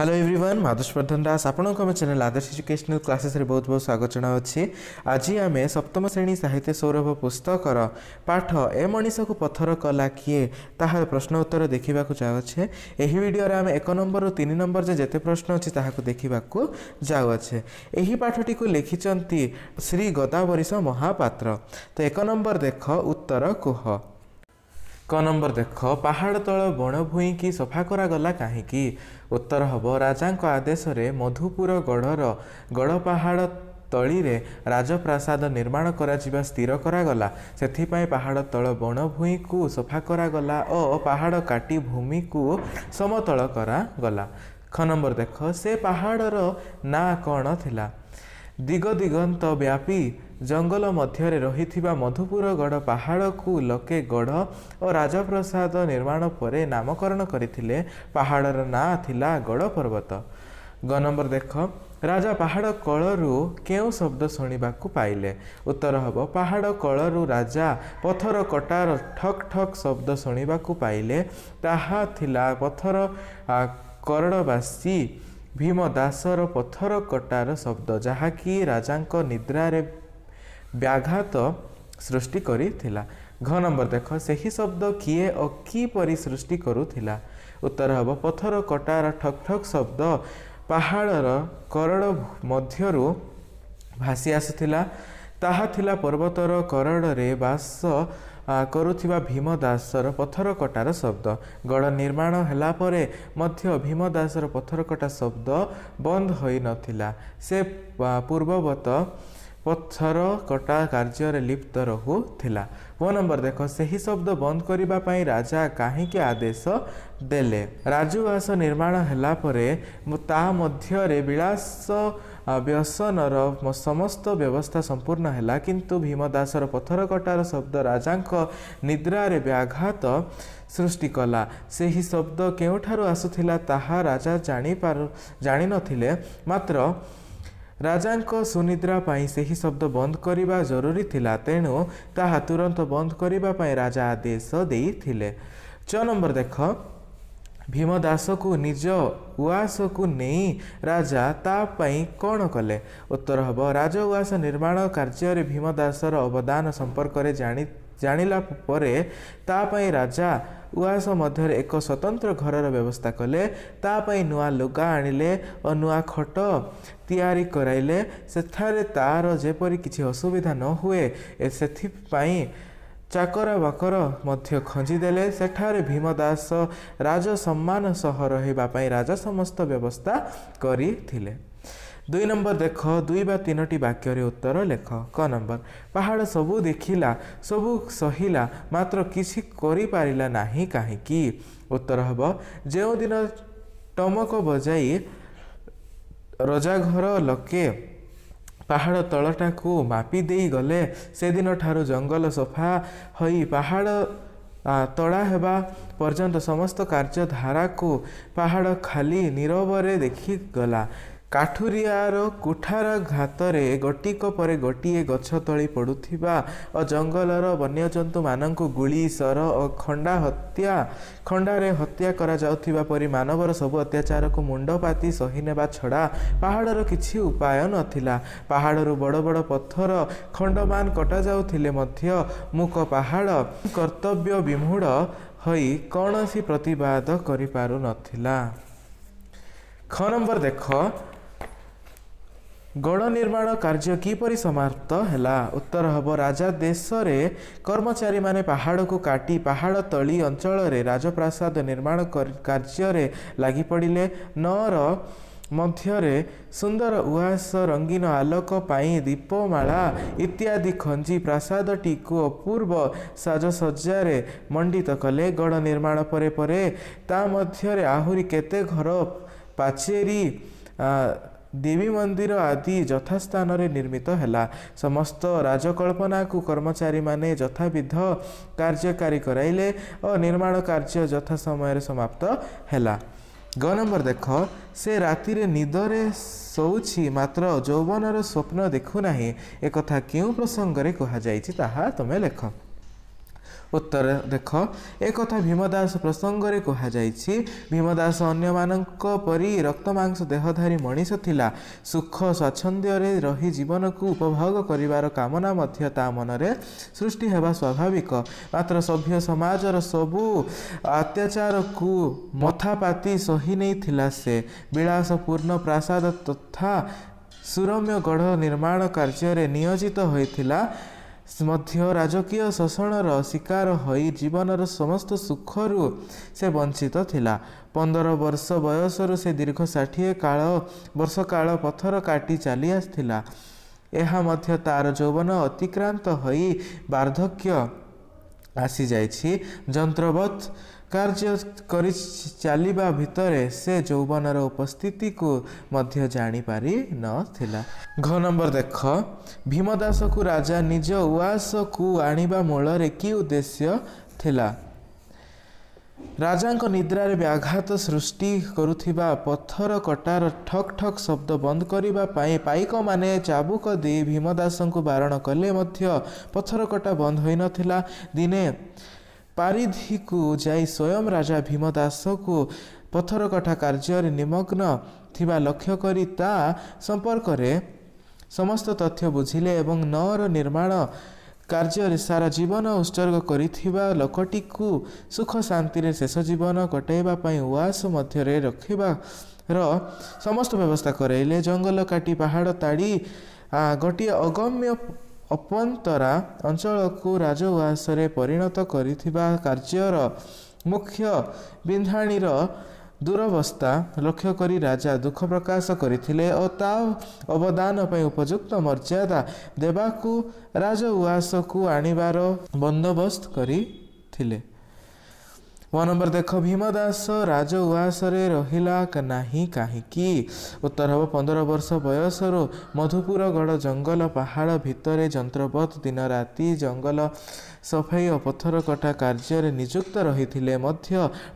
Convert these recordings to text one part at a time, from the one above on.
hello everyone Madhush Pradhan Das ଆପଣଙ୍କୁ ଆମ channel ଆଦର୍ଶ educational କ୍ଲାସେସ୍ରେ ବହୁତ ବହୁତ ସ୍ୱାଗତ ଜଣାଉଛି ଆଜି ଆମେ ସପ୍ତମ ଶ୍ରେଣୀ ସାହିତ୍ୟ ସୌରଭ ପୁସ୍ତକର ପାଠ ଏ ମଣିଷକୁ ପଥର କଲା କିଏ ତାହାର ପ୍ରଶ୍ନ ଉତ୍ତର ଦେଖିବାକୁ ଯାଉଛେ ଏହି ଭିଡ଼ିଓରେ ଆମେ ଏକ ନମ୍ବରରୁ ତିନି ନମ୍ବର ଯେ ଯେତେ ପ୍ରଶ୍ନ ଅଛି ତାହାକୁ ଦେଖିବାକୁ ଯାଉଅଛେ ଏହି ପାଠଟିକୁ ଲେଖିଛନ୍ତି ଶ୍ରୀ ଗୋଦାବରୀଶ ମହାପାତ୍ର ତ ଏକ ନମ୍ବର ଦେଖ ଉତ୍ତର କୁହ କ ନମ୍ବର ଦେଖ ପାହାଡ଼ ତଳ ବଣ ଭୂଇଁକି ସଫା କରାଗଲା କାହିଁକି ଉତ୍ତର ହେବ ରାଜାଙ୍କ ଆଦେଶରେ ମଧୁପୁର ଗଡ଼ର ଗଡ଼ ପାହାଡ଼ ତଳିରେ ରାଜପ୍ରାସାଦ ନିର୍ମାଣ କରାଯିବା ସ୍ଥିର କରାଗଲା ସେଥିପାଇଁ ପାହାଡ଼ ତଳ ବଣଭୂଇଁକୁ ସଫା କରାଗଲା ଓ ପାହାଡ଼ କାଟି ଭୂମିକୁ ସମତଳ କରାଗଲା ଖ ନମ୍ବର ଦେଖ ସେ ପାହାଡ଼ର ନାଁ କ'ଣ ଥିଲା ଦିଗ ଦିଗନ୍ତ ବ୍ୟାପୀ ଜଙ୍ଗଲ ମଧ୍ୟରେ ରହିଥିବା ମଧୁପୁରଗଡ଼ ପାହାଡ଼କୁ ଲୋକେ ଗଡ଼ ଓ ରାଜପ୍ରସାଦ ନିର୍ମାଣ ପରେ ନାମକରଣ କରିଥିଲେ ପାହାଡ଼ର ନାଁ ଥିଲା ଗଡ଼ ପର୍ବତ ଗ ନମ୍ବର ଦେଖ ରାଜା ପାହାଡ଼ କଳରୁ କେଉଁ ଶବ୍ଦ ଶୁଣିବାକୁ ପାଇଲେ ଉତ୍ତର ହେବ ପାହାଡ଼ କଳରୁ ରାଜା ପଥର କଟାର ଠକ୍ ଠକ୍ ଶବ୍ଦ ଶୁଣିବାକୁ ପାଇଲେ ତାହା ଥିଲା ପଥର କରଡ଼ବାସୀ ଭୀମ ଦାସର ପଥର କଟାର ଶବ୍ଦ ଯାହାକି ରାଜାଙ୍କ ନିଦ୍ରାରେ ବ୍ୟାଘାତ ସୃଷ୍ଟି କରିଥିଲା ଘ ନମ୍ବର ଦେଖ ସେହି ଶବ୍ଦ କିଏ ଓ କିପରି ସୃଷ୍ଟି କରୁଥିଲା ଉତ୍ତର ହେବ ପଥର କଟାର ଠକ୍ ଠକ୍ ଶବ୍ଦ ପାହାଡ଼ର କରଡ଼ ମଧ୍ୟରୁ ଭାସି ଆସୁଥିଲା ତାହା ଥିଲା ପର୍ବତର କରଡ଼ରେ ବାସ କରୁଥିବା ଭୀମ ଦାସର ପଥର କଟାର ଶବ୍ଦ ଗଡ଼ ନିର୍ମାଣ ହେଲା ପରେ ମଧ୍ୟ ଭୀମ ଦାସର ପଥର କଟା ଶବ୍ଦ ବନ୍ଦ ହୋଇନଥିଲା ସେ ପୂର୍ବବତ ପଥର କଟା କାର୍ଯ୍ୟରେ ଲିପ୍ତ ରହୁଥିଲା ପୁଅ ନମ୍ବର ଦେଖ ସେହି ଶବ୍ଦ ବନ୍ଦ କରିବା ପାଇଁ ରାଜା କାହିଁକି ଆଦେଶ ଦେଲେ ରାଜୁବାସ ନିର୍ମାଣ ହେଲା ପରେ ତା ମଧ୍ୟରେ ବିଳାସ ବ୍ୟସନର ସମସ୍ତ ବ୍ୟବସ୍ଥା ସମ୍ପୂର୍ଣ୍ଣ ହେଲା କିନ୍ତୁ ଭୀମ ଦାସର ପଥର କଟାର ଶବ୍ଦ ରାଜାଙ୍କ ନିଦ୍ରାରେ ବ୍ୟାଘାତ ସୃଷ୍ଟି କଲା ସେହି ଶବ୍ଦ କେଉଁଠାରୁ ଆସୁଥିଲା ତାହା ରାଜା ଜାଣିପାରୁ ଜାଣିନଥିଲେ ମାତ୍ର ରାଜାଙ୍କ ସୁନିଦ୍ରା ପାଇଁ ସେହି ଶବ୍ଦ ବନ୍ଦ କରିବା ଜରୁରୀ ଥିଲା ତେଣୁ ତାହା ତୁରନ୍ତ ବନ୍ଦ କରିବା ପାଇଁ ରାଜା ଆଦେଶ ଦେଇଥିଲେ ଛଅ ନମ୍ବର ଦେଖ ଭୀମ ଦାସକୁ ନିଜ ଉଆସକୁ ନେଇ ରାଜା ତା ପାଇଁ କ'ଣ କଲେ ଉତ୍ତର ହେବ ରାଜ ଉଆସ ନିର୍ମାଣ କାର୍ଯ୍ୟରେ ଭୀମ ଦାସର ଅବଦାନ ସମ୍ପର୍କରେ ଜାଣି ଜାଣିଲା ପରେ ତା ପାଇଁ ରାଜା ଉଆସ ମଧ୍ୟରେ ଏକ ସ୍ୱତନ୍ତ୍ର ଘରର ବ୍ୟବସ୍ଥା କଲେ ତା ପାଇଁ ନୂଆ ଲୁଗା ଆଣିଲେ ଓ ନୂଆ ଖଟ ତିଆରି କରାଇଲେ ସେଠାରେ ତା'ର ଯେପରି କିଛି ଅସୁବିଧା ନ ହୁଏ ସେଥିପାଇଁ ଚାକର ବାକର ମଧ୍ୟ ଖଞ୍ଜିଦେଲେ ସେଠାରେ ଭୀମ ଦାସ ରାଜସମ୍ମାନ ସହ ରହିବା ପାଇଁ ରାଜା ସମସ୍ତ ବ୍ୟବସ୍ଥା କରିଥିଲେ दुई नम्बर देख दुई बानटि वाक्य र उत्तर लेख क नम्बर पाहाड सबै देखि सबै सह म कि पारा नै काहीँक उत्तर हब, जो दिन टमक बजाइ रजाघर लके पाहाड मापी देई गले सेन ठा जङ्गल सफाह पाहाड तडाहेवा पर्न्त समस्त कार्याको पाहाड खालि नीरव देखिगला କାଠୁରିଆର କୁଠାର ଘାତରେ ଗୋଟିକ ପରେ ଗୋଟିଏ ଗଛ ତଳି ପଡ଼ୁଥିବା ଓ ଜଙ୍ଗଲର ବନ୍ୟଜନ୍ତୁମାନଙ୍କୁ ଗୁଳି ସର ଓ ଖଣ୍ଡା ହତ୍ୟା ଖଣ୍ଡାରେ ହତ୍ୟା କରାଯାଉଥିବା ପରି ମାନବର ସବୁ ଅତ୍ୟାଚାରକୁ ମୁଣ୍ଡ ପାତି ସହି ନେବା ଛଡ଼ା ପାହାଡ଼ର କିଛି ଉପାୟ ନଥିଲା ପାହାଡ଼ରୁ ବଡ଼ ବଡ଼ ପଥର ଖଣ୍ଡମାନ କଟାଯାଉଥିଲେ ମଧ୍ୟ ମୁକ ପାହାଡ଼ କର୍ତ୍ତବ୍ୟ ବିମୁଢ଼ ହୋଇ କୌଣସି ପ୍ରତିବାଦ କରିପାରୁନଥିଲା ଖ ନମ୍ବର ଦେଖ ଗଡ଼ ନିର୍ମାଣ କାର୍ଯ୍ୟ କିପରି ସମାପ୍ତ ହେଲା ଉତ୍ତର ହେବ ରାଜା ଦେଶରେ କର୍ମଚାରୀମାନେ ପାହାଡ଼କୁ କାଟି ପାହାଡ଼ ତଳି ଅଞ୍ଚଳରେ ରାଜପ୍ରାସାଦ ନିର୍ମାଣ କାର୍ଯ୍ୟରେ ଲାଗିପଡ଼ିଲେ ନଅର ମଧ୍ୟରେ ସୁନ୍ଦର ଉଆସ ରଙ୍ଗୀନ ଆଲୋକ ପାଇଁ ଦୀପମାଳା ଇତ୍ୟାଦି ଖଞ୍ଜି ପ୍ରାସାଦଟିକୁ ଅପୂର୍ବ ସାଜସଜ୍ଜାରେ ମଣ୍ଡିତ କଲେ ଗଡ଼ ନିର୍ମାଣ ପରେ ପରେ ତା ମଧ୍ୟରେ ଆହୁରି କେତେ ଘର ପାଚେରୀ ଦେବୀ ମନ୍ଦିର ଆଦି ଯଥା ସ୍ଥାନରେ ନିର୍ମିତ ହେଲା ସମସ୍ତ ରାଜକଳ୍ପନାକୁ କର୍ମଚାରୀମାନେ ଯଥାବିଧ କାର୍ଯ୍ୟକାରୀ କରାଇଲେ ଓ ନିର୍ମାଣ କାର୍ଯ୍ୟ ଯଥା ସମୟରେ ସମାପ୍ତ ହେଲା ଗ ନମ୍ବର ଦେଖ ସେ ରାତିରେ ନିଦରେ ଶୋଉଛି ମାତ୍ର ଯୌବନର ସ୍ୱପ୍ନ ଦେଖୁନାହିଁ ଏକଥା କେଉଁ ପ୍ରସଙ୍ଗରେ କୁହାଯାଇଛି ତାହା ତୁମେ ଲେଖ ଉତ୍ତର ଦେଖ ଏକଥା ଭୀମଦାସ ପ୍ରସଙ୍ଗରେ କୁହାଯାଇଛି ଭୀମଦାସ ଅନ୍ୟମାନଙ୍କ ପରି ରକ୍ତ ମାଂସ ଦେହଧାରୀ ମଣିଷ ଥିଲା ସୁଖ ସ୍ୱାଚ୍ଛନ୍ଦ୍ୟରେ ରହି ଜୀବନକୁ ଉପଭୋଗ କରିବାର କାମନା ମଧ୍ୟ ତା ମନରେ ସୃଷ୍ଟି ହେବା ସ୍ୱାଭାବିକ ମାତ୍ର ସଭ୍ୟ ସମାଜର ସବୁ ଅତ୍ୟାଚାରକୁ ମଥାପାତି ସହି ନେଇଥିଲା ସେ ବିଳାସପୂର୍ଣ୍ଣ ପ୍ରାସାଦ ତଥା ସୁରମ୍ୟ ଗଢ଼ ନିର୍ମାଣ କାର୍ଯ୍ୟରେ ନିୟୋଜିତ ହୋଇଥିଲା ମଧ୍ୟ ରାଜକୀୟ ଶୋଷଣର ଶିକାର ହୋଇ ଜୀବନର ସମସ୍ତ ସୁଖରୁ ସେ ବଞ୍ଚିତ ଥିଲା ପନ୍ଦର ବର୍ଷ ବୟସରୁ ସେ ଦୀର୍ଘ ଷାଠିଏ କାଳ ବର୍ଷ କାଳ ପଥର କାଟି ଚାଲି ଆସିଥିଲା ଏହା ମଧ୍ୟ ତାର ଯୌବନ ଅତିକ୍ରାନ୍ତ ହୋଇ ବାର୍ଦ୍ଧକ୍ୟ ଆସିଯାଇଛି ଯନ୍ତ୍ରବତ୍ତ କାର୍ଯ୍ୟ କରି ଚାଲିବା ଭିତରେ ସେ ଯୌବନର ଉପସ୍ଥିତିକୁ ମଧ୍ୟ ଜାଣିପାରିନଥିଲା ଘ ନମ୍ବର ଦେଖ ଭୀମଦାସକୁ ରାଜା ନିଜ ଉଆସକୁ ଆଣିବା ମୂଳରେ କି ଉଦ୍ଦେଶ୍ୟ ଥିଲା ରାଜାଙ୍କ ନିଦ୍ରାରେ ବ୍ୟାଘାତ ସୃଷ୍ଟି କରୁଥିବା ପଥର କଟାର ଠକ୍ ଠକ୍ ଶବ୍ଦ ବନ୍ଦ କରିବା ପାଇଁ ପାଇକମାନେ ଚାବୁକ ଦେଇ ଭୀମଦାସଙ୍କୁ ବାରଣ କଲେ ମଧ୍ୟ ପଥର କଟା ବନ୍ଦ ହୋଇନଥିଲା ଦିନେ ପାରିଧିକୁ ଯାଇ ସ୍ୱୟଂ ରାଜା ଭୀମ ଦାସକୁ ପଥର କଠା କାର୍ଯ୍ୟରେ ନିମଗ୍ନ ଥିବା ଲକ୍ଷ୍ୟ କରି ତା ସମ୍ପର୍କରେ ସମସ୍ତ ତଥ୍ୟ ବୁଝିଲେ ଏବଂ ନଅର ନିର୍ମାଣ କାର୍ଯ୍ୟରେ ସାରା ଜୀବନ ଉତ୍ସର୍ଗ କରିଥିବା ଲୋକଟିକୁ ସୁଖ ଶାନ୍ତିରେ ଶେଷ ଜୀବନ କଟାଇବା ପାଇଁ ଉଆସ ମଧ୍ୟରେ ରଖିବାର ସମସ୍ତ ବ୍ୟବସ୍ଥା କରାଇଲେ ଜଙ୍ଗଲ କାଟି ପାହାଡ଼ ତାଡ଼ି ଗୋଟିଏ ଅଗମ୍ୟ ଅପନ୍ତରା ଅଞ୍ଚଳକୁ ରାଜବାସରେ ପରିଣତ କରିଥିବା କାର୍ଯ୍ୟର ମୁଖ୍ୟ ବିନ୍ଧାଣୀର ଦୁରବସ୍ଥା ଲକ୍ଷ୍ୟ କରି ରାଜା ଦୁଃଖ ପ୍ରକାଶ କରିଥିଲେ ଓ ତା ଅବଦାନ ପାଇଁ ଉପଯୁକ୍ତ ମର୍ଯ୍ୟାଦା ଦେବାକୁ ରାଜ ଉଆସକୁ ଆଣିବାର ବନ୍ଦୋବସ୍ତ କରିଥିଲେ ୱାନ୍ ନମ୍ବର ଦେଖ ଭୀମ ଦାସ ରାଜ ଉଆସରେ ରହିଲା ନାହିଁ କାହିଁକି ଉତ୍ତର ହେବ ପନ୍ଦର ବର୍ଷ ବୟସରୁ ମଧୁପୁରଗଡ଼ ଜଙ୍ଗଲ ପାହାଡ଼ ଭିତରେ ଯନ୍ତ୍ରପଥ ଦିନ ରାତି ଜଙ୍ଗଲ ସଫେଇ ଓ ପଥର କଟା କାର୍ଯ୍ୟରେ ନିଯୁକ୍ତ ରହିଥିଲେ ମଧ୍ୟ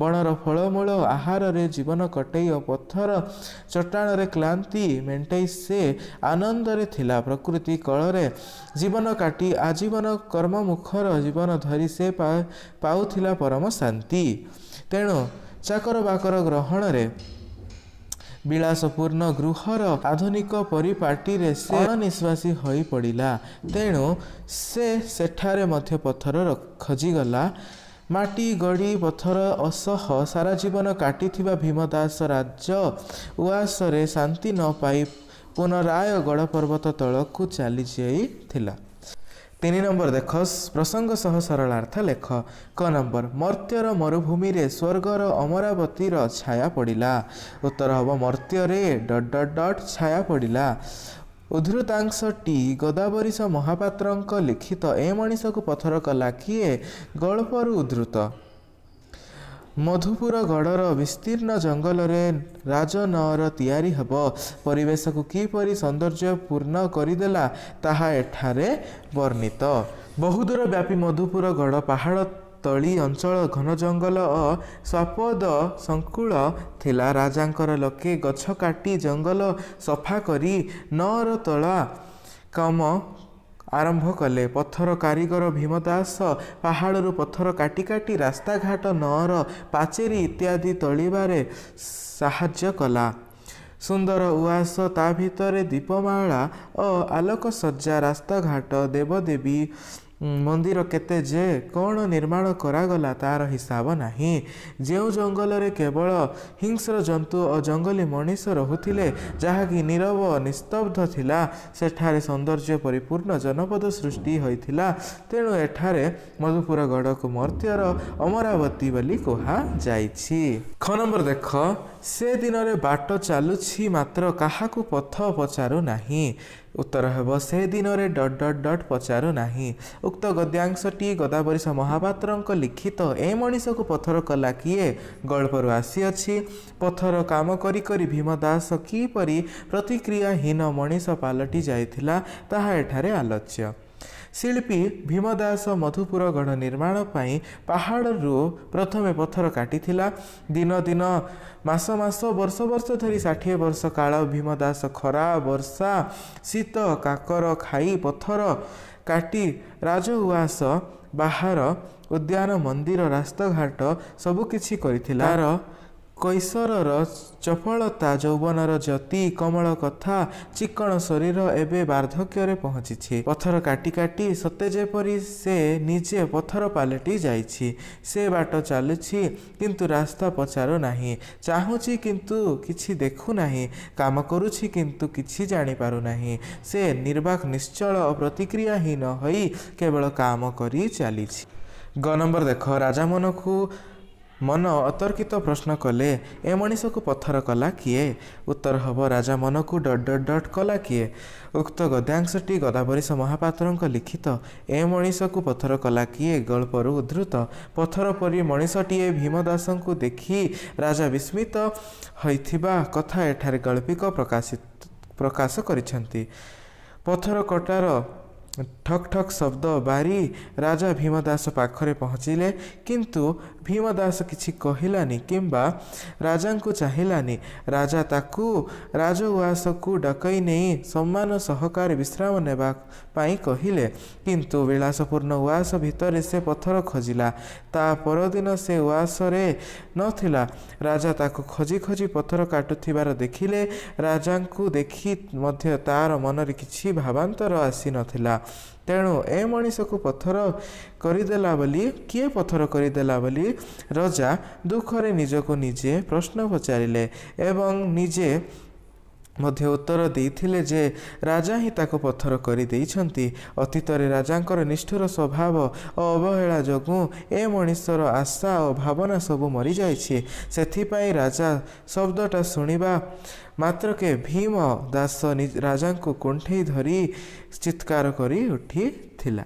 ବଣର ଫଳମୂଳ ଆହାରରେ ଜୀବନ କଟେଇ ଓ ପଥର ଚଟାଣରେ କ୍ଲାନ୍ତି ମେଣ୍ଟାଇ ସେ ଆନନ୍ଦରେ ଥିଲା ପ୍ରକୃତି କଳରେ ଜୀବନ କାଟି ଆଜୀବନ କର୍ମମୁଖର ଜୀବନ ଧରି ସେ ପାଉଥିଲା ପରମ ଶାନ୍ତି ତେଣୁ ଚାକର ବାକର ଗ୍ରହଣରେ ବିଳାସପୂର୍ଣ୍ଣ ଗୃହର ଆଧୁନିକ ପରିପାଟିରେ ସେ ନିଶ୍ୱାସୀ ହୋଇପଡ଼ିଲା ତେଣୁ ସେ ସେଠାରେ ମଧ୍ୟ ପଥର ଖଜିଗଲା ମାଟି ଗଡ଼ି ପଥର ଅସହ ସାରା ଜୀବନ କାଟିଥିବା ଭୀମ ଦାସ ରାଜ୍ୟ ଉଆସରେ ଶାନ୍ତି ନ ପାଇ ପୁନରାୟ ଗଡ଼ ପର୍ବତ ତଳକୁ ଚାଲିଯାଇଥିଲା ତିନି ନମ୍ବର ଦେଖ ପ୍ରସଙ୍ଗ ସହ ସରଳାର୍ଥ ଲେଖ କ ନମ୍ବର ମର୍ତ୍ୟର ମରୁଭୂମିରେ ସ୍ୱର୍ଗର ଅମରାବତୀର ଛାୟା ପଡ଼ିଲା ଉତ୍ତର ହେବ ମର୍ତ୍ୟରେ ଡଟ୍ ଡଟ୍ ଡଟ୍ ଛାୟା ପଡ଼ିଲା ଉଦ୍ଧୃତାଂଶ ଟି ଗୋଦାବରୀ ମହାପାତ୍ରଙ୍କ ଲିଖିତ ଏ ମଣିଷକୁ ପଥର କଲା କିଏ ଗଳ୍ପରୁ ଉଦ୍ଧୃତ ମଧୁପୁରଗଡ଼ର ବିସ୍ତୀର୍ଣ୍ଣ ଜଙ୍ଗଲରେ ରାଜନଅର ତିଆରି ହେବ ପରିବେଶକୁ କିପରି ସୌନ୍ଦର୍ଯ୍ୟ ପୂର୍ଣ୍ଣ କରିଦେଲା ତାହା ଏଠାରେ ବର୍ଣ୍ଣିତ ବହୁଦୂର ବ୍ୟାପୀ ମଧୁପୁରଗଡ଼ ପାହାଡ଼ ତଳି ଅଞ୍ଚଳ ଘନ ଜଙ୍ଗଲ ଓ ସ୍ୱାପଦ ସଂକୁଳ ଥିଲା ରାଜାଙ୍କର ଲୋକେ ଗଛ କାଟି ଜଙ୍ଗଲ ସଫା କରି ନଅର ତଳା କାମ ଆରମ୍ଭ କଲେ ପଥର କାରିଗର ଭୀମ ଦାସ ପାହାଡ଼ରୁ ପଥର କାଟି କାଟି ରାସ୍ତାଘାଟ ନଅର ପାଚେରୀ ଇତ୍ୟାଦି ତଳିବାରେ ସାହାଯ୍ୟ କଲା ସୁନ୍ଦର ଉଆସ ତା ଭିତରେ ଦୀପମାଳା ଓ ଆଲୋକସଜ୍ଜା ରାସ୍ତାଘାଟ ଦେବଦେବୀ ମନ୍ଦିର କେତେ ଯେ କ'ଣ ନିର୍ମାଣ କରାଗଲା ତାର ହିସାବ ନାହିଁ ଯେଉଁ ଜଙ୍ଗଲରେ କେବଳ ହିଂସ୍ର ଜନ୍ତୁ ଓ ଜଙ୍ଗଲୀ ମଣିଷ ରହୁଥିଲେ ଯାହାକି ନିରବ ନିସ୍ତବ୍ଧ ଥିଲା ସେଠାରେ ସୌନ୍ଦର୍ଯ୍ୟ ପରିପୂର୍ଣ୍ଣ ଜନପଦ ସୃଷ୍ଟି ହୋଇଥିଲା ତେଣୁ ଏଠାରେ ମଧୁପୁର ଗଡ଼କୁ ମର୍ତ୍ତ୍ୟର ଅମରାବତୀ ବୋଲି କୁହାଯାଇଛି ଖ ନମ୍ବର ଦେଖ ସେ ଦିନରେ ବାଟ ଚାଲୁଛି ମାତ୍ର କାହାକୁ ପଥ ପଚାରୁ ନାହିଁ ଉତ୍ତର ହେବ ସେ ଦିନରେ ଡଟ୍ ଡଟ୍ ଡଟ୍ ପଚାରୁ ନାହିଁ ଉକ୍ତ ଗଦ୍ୟାଂଶଟି ଗଦାବରିଶ ମହାପାତ୍ରଙ୍କ ଲିଖିତ ଏ ମଣିଷକୁ ପଥର କଲା କିଏ ଗଳ୍ପରୁ ଆସିଅଛି ପଥର କାମ କରି କରି ଭୀମ ଦାସ କିପରି ପ୍ରତିକ୍ରିୟାହୀନ ମଣିଷ ପାଲଟି ଯାଇଥିଲା ତାହା ଏଠାରେ ଆଲୋଚ୍ୟ ଶିଳ୍ପୀ ଭୀମଦାସ ମଧୁପୁରଗଡ଼ ନିର୍ମାଣ ପାଇଁ ପାହାଡ଼ରୁ ପ୍ରଥମେ ପଥର କାଟିଥିଲା ଦିନ ଦିନ ମାସ ମାସ ବର୍ଷ ବର୍ଷ ଧରି ଷାଠିଏ ବର୍ଷ କାଳ ଭୀମଦାସ ଖରା ବର୍ଷା ଶୀତ କାକର ଖାଇ ପଥର କାଟି ରାଜ ଉଆସ ବାହାର ଉଦ୍ୟାନ ମନ୍ଦିର ରାସ୍ତାଘାଟ ସବୁକିଛି କରିଥିଲା ତା'ର କୈଶରର ଚପଳତା ଯୌବନର ଜ୍ୟୋତି କମଳ କଥା ଚିକ୍କଣ ଶରୀର ଏବେ ବାର୍ଦ୍ଧକ୍ୟରେ ପହଞ୍ଚିଛି ପଥର କାଟି କାଟି ସତେ ଯେପରି ସେ ନିଜେ ପଥର ପାଲଟି ଯାଇଛି ସେ ବାଟ ଚାଲୁଛି କିନ୍ତୁ ରାସ୍ତା ପଚାରୁ ନାହିଁ ଚାହୁଁଛି କିନ୍ତୁ କିଛି ଦେଖୁନାହିଁ କାମ କରୁଛି କିନ୍ତୁ କିଛି ଜାଣିପାରୁନାହିଁ ସେ ନିର୍ବାକ ନିଶ୍ଚଳ ଓ ପ୍ରତିକ୍ରିୟାହୀନ ହୋଇ କେବଳ କାମ କରି ଚାଲିଛି ଗ ନମ୍ବର ଦେଖ ରାଜାମନକୁ ମନ ଅତର୍କିତ ପ୍ରଶ୍ନ କଲେ ଏ ମଣିଷକୁ ପଥର କଲା କିଏ ଉତ୍ତର ହେବ ରାଜା ମନକୁ ଡଟ୍ ଡଟ୍ ଡଟ୍ କଲା କିଏ ଉକ୍ତ ଗଦ୍ୟାଂଶଟି ଗଦାବରିଶ ମହାପାତ୍ରଙ୍କ ଲିଖିତ ଏ ମଣିଷକୁ ପଥର କଲା କିଏ ଗଳ୍ପରୁ ଉଦ୍ଧୃତ ପଥର ପରି ମଣିଷଟିଏ ଭୀମ ଦାସଙ୍କୁ ଦେଖି ରାଜା ବିସ୍ମିତ ହୋଇଥିବା କଥା ଏଠାରେ ଗଳ୍ପିକ ପ୍ରକାଶିତ ପ୍ରକାଶ କରିଛନ୍ତି ପଥର କଟାର ଠକ୍ ଠକ୍ ଶବ୍ଦ ବାରି ରାଜା ଭୀମ ଦାସ ପାଖରେ ପହଞ୍ଚିଲେ କିନ୍ତୁ ଭୀମ ଦାସ କିଛି କହିଲାନି କିମ୍ବା ରାଜାଙ୍କୁ ଚାହିଁଲାନି ରାଜା ତାକୁ ରାଜଉଆସକୁ ଡକାଇ ନେଇ ସମ୍ମାନ ସହକାରେ ବିଶ୍ରାମ ନେବା ପାଇଁ କହିଲେ କିନ୍ତୁ ବିଳାସପୂର୍ଣ୍ଣ ଉଆସ ଭିତରେ ସେ ପଥର ଖୋଜିଲା ତା ପରଦିନ ସେ ଉଆସରେ ନଥିଲା ରାଜା ତାକୁ ଖୋଜି ଖୋଜି ପଥର କାଟୁଥିବାର ଦେଖିଲେ ରାଜାଙ୍କୁ ଦେଖି ମଧ୍ୟ ତାର ମନରେ କିଛି ଭାବାନ୍ତର ଆସିନଥିଲା ତେଣୁ ଏ ମଣିଷକୁ ପଥର କରିଦେଲା ବୋଲି କିଏ ପଥର କରିଦେଲା ବୋଲି ରଜା ଦୁଃଖରେ ନିଜକୁ ନିଜେ ପ୍ରଶ୍ନ ପଚାରିଲେ ଏବଂ ନିଜେ ମଧ୍ୟ ଉତ୍ତର ଦେଇଥିଲେ ଯେ ରାଜା ହିଁ ତାକୁ ପଥର କରିଦେଇଛନ୍ତି ଅତୀତରେ ରାଜାଙ୍କର ନିଷ୍ଠୁର ସ୍ୱଭାବ ଓ ଅବହେଳା ଯୋଗୁଁ ଏ ମଣିଷର ଆଶା ଓ ଭାବନା ସବୁ ମରିଯାଇଛି ସେଥିପାଇଁ ରାଜା ଶବ୍ଦଟା ଶୁଣିବା ମାତ୍ରକେ ଭୀମ ଦାସ ରାଜାଙ୍କୁ କୁଣ୍ଠେଇ ଧରି ଚିତ୍କାର କରି ଉଠିଥିଲା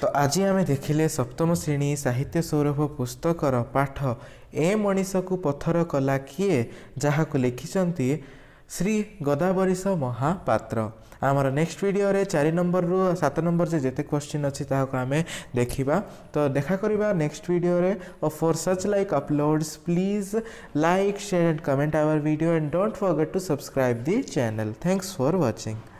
ତ ଆଜି ଆମେ ଦେଖିଲେ ସପ୍ତମ ଶ୍ରେଣୀ ସାହିତ୍ୟ ସୌରଭ ପୁସ୍ତକର ପାଠ ଏ ମଣିଷକୁ ପଥର କଲା କିଏ ଯାହାକୁ ଲେଖିଛନ୍ତି ଶ୍ରୀ ଗଦାବରୀଶ ମହାପାତ୍ର ଆମର ନେକ୍ସଟ ଭିଡ଼ିଓରେ ଚାରି ନମ୍ବରରୁ ସାତ ନମ୍ବର ଯେ ଯେତେ କ୍ୱେଶ୍ଚିନ୍ ଅଛି ତାହାକୁ ଆମେ ଦେଖିବା ତ ଦେଖା କରିବା ନେକ୍ସଟ ଭିଡ଼ିଓରେ ଓ for such like uploads please like share and comment our video and don't forget to subscribe the channel thanks for watching